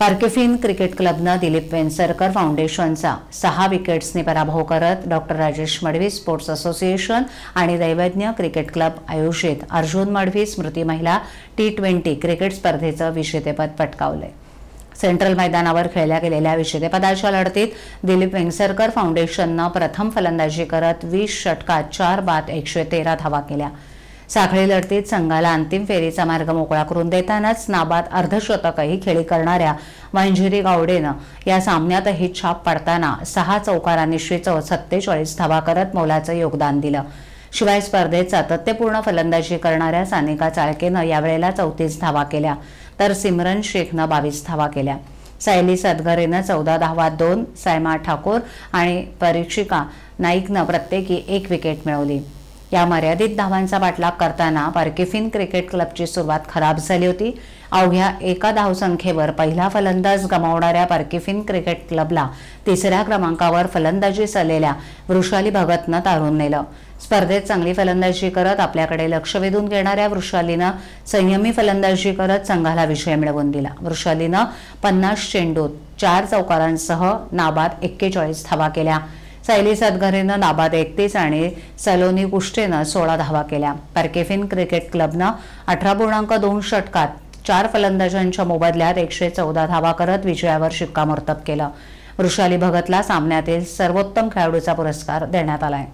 फार्केफिन cricket क्लबनं Dilip वेंसरकर फाउंडेशनचा सहा विकेट्सने पराभव करत doctor Rajesh Madavi sports association आणि दैवज्ञ क्रिकेट क्लब आयोजित अर्जुन मडवी स्मृती महिला टी ट्वेंटी क्रिकेट स्पर्धेचं विजेतेपद पटकावलंय सेंट्रल मैदानावर खेळल्या गेलेल्या विजेतेपदाच्या लढतीत दिलीप वेंगसरकर फाउंडेशननं प्रथम फलंदाजी करत वीस षटकात चार बाद एकशे तेरा धावा केल्या साखळी लढतीत संघाला अंतिम फेरीचा मार्ग मोकळा करून देतानाच नाबाद अर्धशतकही खेळी करणाऱ्या मंजिरी गावडेनं या सामन्यातही छाप पाडताना सहा चौकारानिश्चित सत्तेचाळीस धावा करत मोलाचं योगदान दिलं शिवाय स्पर्धेत सातत्यपूर्ण फलंदाजी करणाऱ्या सानिका चाळकेनं यावेळेला चौतीस धावा केल्या तर सिमरन शेखनं बावीस धावा केल्या सायली सदगरेनं चौदा धावा दोन सायमा ठाकूर आणि परीक्षिका नाईकनं प्रत्येकी एक विकेट मिळवली या मर्यादित धावांचा बाटला करताना पार्किफिन क्रिकेट क्लबची सुरुवात खराब झाली होती अवघ्या एका धावसंख्येवर पहिला फलंदाज गमावणाऱ्या पार्किफिन क्रिकेट क्लबला तिसऱ्या क्रमांकावर फलंदाजीस आलेल्या वृषाली भगतनं तारून नेलं स्पर्धेत चांगली फलंदाजी करत आपल्याकडे लक्ष वेधून घेणाऱ्या वृषालीनं संयमी फलंदाजी करत संघाला विजय मिळवून दिला वृषालीनं पन्नास चेंडूत चार चौकारांसह नाबाद एक्केचाळीस धावा केल्या सैली सदगरेनं नाबाद एकतीस आणि सलोनी कुष्टेनं सोळा धावा केल्या परकेफिन क्रिकेट क्लबनं अठरा पूर्णांक दोन षटकात चार फलंदाजांच्या मोबदल्यात एकशे चौदा धावा करत विजयावर शिक्कामोर्तब केलं वृषाली भगतला सामन्यातील सर्वोत्तम खेळाडूचा पुरस्कार देण्यात आलाय